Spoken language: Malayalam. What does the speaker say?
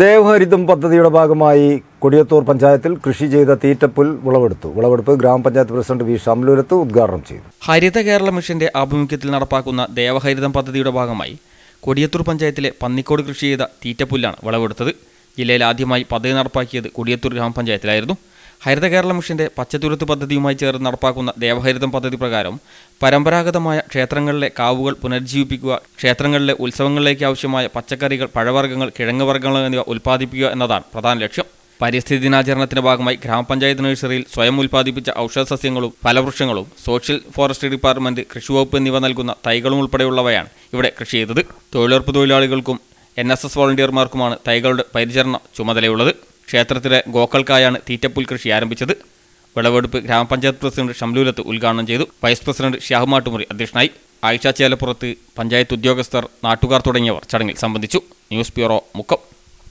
ദേവഹരിതം പദ്ധതിയുടെ ഭാഗമായി കൊടിയത്തൂർ പഞ്ചായത്തിൽ കൃഷി ചെയ്ത തീറ്റപ്പുൽ വിളവെടുത്തു വിളവെടുപ്പ് ഗ്രാമപഞ്ചായത്ത് പ്രസിഡന്റ് വി ഷംലൂരത്ത് ഉദ്ഘാടനം ചെയ്തു ഹരിത കേരള മിഷന്റെ ആഭിമുഖ്യത്തിൽ നടപ്പാക്കുന്ന ദേവഹരിതം പദ്ധതിയുടെ ഭാഗമായി കൊടിയത്തൂർ പഞ്ചായത്തിലെ പന്നിക്കോട് കൃഷി ചെയ്ത തീറ്റപ്പുല്ലാണ് വിളവെടുത്തത് ജില്ലയിൽ ആദ്യമായി പദ്ധതി നടപ്പാക്കിയത് കൊടിയത്തൂർ ഗ്രാമപഞ്ചായത്തിലായിരുന്നു ഹരിത കേരള മിഷന്റെ പച്ചത്തുരുത്ത് പദ്ധതിയുമായി ചേർന്ന് നടപ്പാക്കുന്ന ദേവഹരിതം പദ്ധതി പ്രകാരം പരമ്പരാഗതമായ ക്ഷേത്രങ്ങളിലെ കാവുകൾ പുനരുജ്ജീവിപ്പിക്കുക ക്ഷേത്രങ്ങളിലെ ഉത്സവങ്ങളിലേക്ക് ആവശ്യമായ പച്ചക്കറികൾ പഴവർഗ്ഗങ്ങൾ കിഴങ്ങ് വർഗ്ഗങ്ങൾ എന്നിവ ഉൽപ്പാദിപ്പിക്കുക എന്നതാണ് പ്രധാന ലക്ഷ്യം പരിസ്ഥിതി ദിനാചരണത്തിന്റെ ഭാഗമായി ഗ്രാമപഞ്ചായത്ത് നഴ്സറിയിൽ സ്വയം ഉൽപ്പാദിപ്പിച്ച സസ്യങ്ങളും ഫലവൃക്ഷങ്ങളും സോഷ്യൽ ഫോറസ്ട്രി ഡിപ്പാർട്ട്മെന്റ് കൃഷി വകുപ്പ് എന്നിവ നൽകുന്ന തൈകളും ഉൾപ്പെടെയുള്ളവയാണ് ഇവിടെ കൃഷി ചെയ്തത് തൊഴിലുറപ്പ് തൊഴിലാളികൾക്കും എൻ എസ് എസ് വോളണ്ടിയർമാർക്കുമാണ് തൈകളുടെ പരിചരണ ചുമതലയുള്ളത് ക്ഷേത്രത്തിലെ ഗോക്കൾക്കായാണ് തീറ്റപ്പുൽ കൃഷി ആരംഭിച്ചത് വിളവെടുപ്പ് ഗ്രാമപഞ്ചായത്ത് പ്രസിഡന്റ് ഷംലൂലത്ത് ഉദ്ഘാടനം ചെയ്തു വൈസ് പ്രസിഡന്റ് ഷാഹുമാട്ടുമുറി അധ്യക്ഷനായി ആഴ്ച ചേലപ്പുറത്ത് പഞ്ചായത്ത് ഉദ്യോഗസ്ഥർ നാട്ടുകാർ തുടങ്ങിയവർ ചടങ്ങിൽ സംബന്ധിച്ചു ന്യൂസ് ബ്യൂറോ മുക്കം